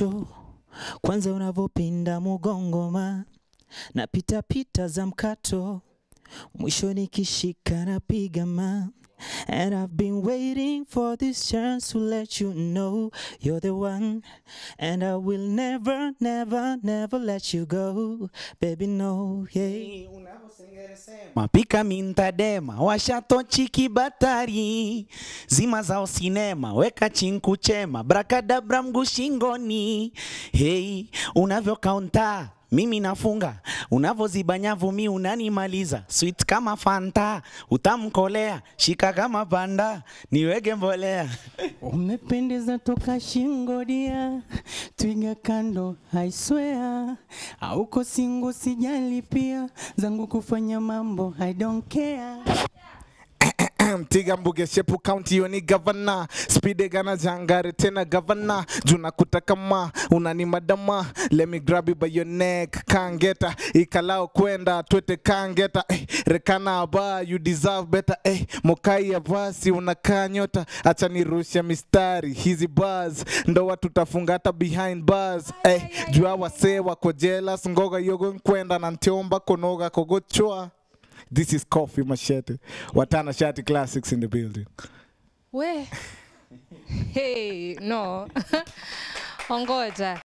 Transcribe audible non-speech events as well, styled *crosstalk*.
macho kwanza unavyopinda Mugongoma na pitapita pita za mkato mwisho nikishika na pigama And I've been waiting for this chance to let you know you're the one. And I will never, never, never let you go. Baby, no, yeah. Mapika mintadema, washatochi kibatari. Zima zao sinema, weka chinkuchema, brakadabra shingoni Hey, unavyokaunta mimi nafunga, nyavu mi unanimaliza, sweet kama Fanta, utamkolea shika kama panda, niwege mbolea. *laughs* Umependeza toka shingodia twiga kando, I swear auko singo, sijali pia zangu kufanya mambo I don't care tiga mbuge shepu county yoni governor spide gana jangare tena governor juna kutakama unani madama let me grab you by your neck kangeta ikalao kwenda twete kangeta eh, rekana aba you deserve better eh, mokai ya basi unakaa nyota acha nirushe mistari hizi bars ndoa tutafunga hata behind bars eh, jua wasee wako jealous ngoga yogo nkwenda na ntiomba konoga kogochwa This is Coffee Machete. Watana Shati Classics in the building. We. *laughs* hey, no. *laughs* Ongoja.